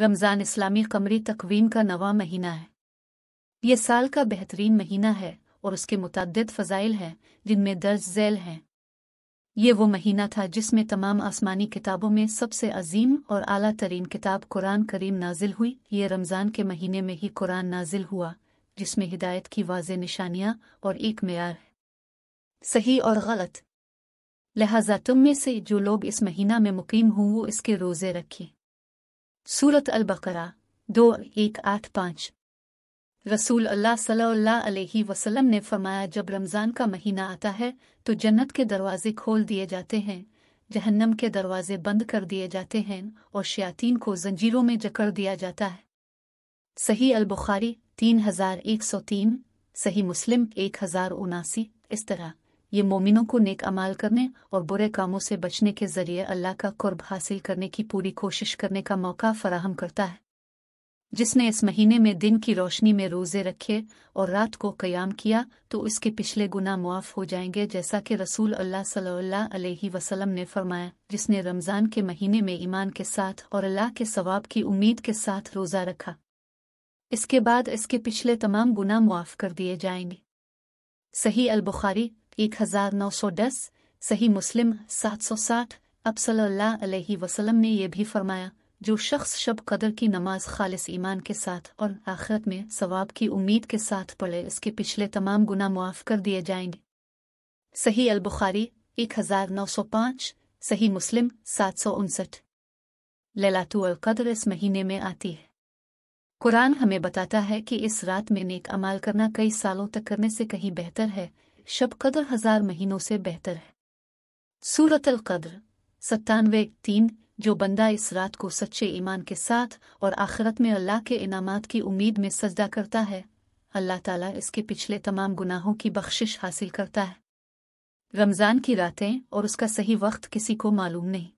रमज़ान इस्लामी कमरी तकवीम का नवा महीना है ये साल का बेहतरीन महीना है और उसके मुतद फ़जाइल हैं जिनमें दर्ज झैल हैं ये वो महीना था जिसमें तमाम आसमानी किताबों में सबसे अजीम और अली तरीन किताब कुरान करीम नाजिल हुई ये रमज़ान के महीने में ही कुरान नाजिल हुआ जिसमें हिदायत की वाज निशानियाँ और एक मैार है सही और गलत लिहाजा तुम में से जो लोग इस महीना में मुकीम हों वो इसके रोज़े रखें सूरत अल बकरा दो एक आठ पाँच रसूल अल्लाह सल्लल्लाहु अलैहि वसल्लम ने फरमाया जब रमज़ान का महीना आता है तो जन्नत के दरवाज़े खोल दिए जाते हैं जहन्नम के दरवाज़े बंद कर दिए जाते हैं और शयातीन को जंजीरों में जकड़ दिया जाता है सही अल बुखारी तीन हज़ार एक सौ तीन सही मुस्लिम एक हज़ार उनासी इस तरह ये मोमिनों को नेक अमाल करने और बुरे कामों से बचने के जरिए अल्लाह का कुर्ब हासिल करने की पूरी कोशिश करने का मौका फराहम करता है जिसने इस महीने में दिन की रोशनी में रोज़े रखे और रात को कयाम किया तो उसके पिछले गुना मुआफ़ हो जाएंगे जैसा कि रसूल अल्लाह सल्लल्लाहु अलैहि वसल्लम ने फरमाया जिसने रमज़ान के महीने में ईमान के साथ और अल्लाह के सवाब की उम्मीद के साथ रोज़ा रखा इसके बाद इसके पिछले तमाम गुना मुआफ़ कर दिए जाएंगे सही अल बुखारी एक हजार नौ सौ दस सही मुस्लिम सात सौ साठ अब सल्लाह वसल्लम ने यह भी फरमाया जो शख्स शब कदर की नमाज खालिस ईमान के साथ और आखिरत में सवाब की उम्मीद के साथ पढ़े इसके पिछले तमाम गुना मुआफ़ कर दिए जाएंगे सही अल बुखारी एक हजार नौ सौ पांच सही मुस्लिम सात सौ उनसठ ललातु अल कदर इस महीने में आती है कुरान हमें बताता है कि इस रात में नेक अमाल करना कई सालों तक करने से कहीं बेहतर है शब कदर हजार महीनों से बेहतर है सूरत कद्र सत्तानवे तीन जो बंदा इस रात को सच्चे ईमान के साथ और आखिरत में अल्लाह के इनामात की उम्मीद में सजदा करता है अल्लाह ताला इसके पिछले तमाम गुनाहों की बख्शिश हासिल करता है रमज़ान की रातें और उसका सही वक्त किसी को मालूम नहीं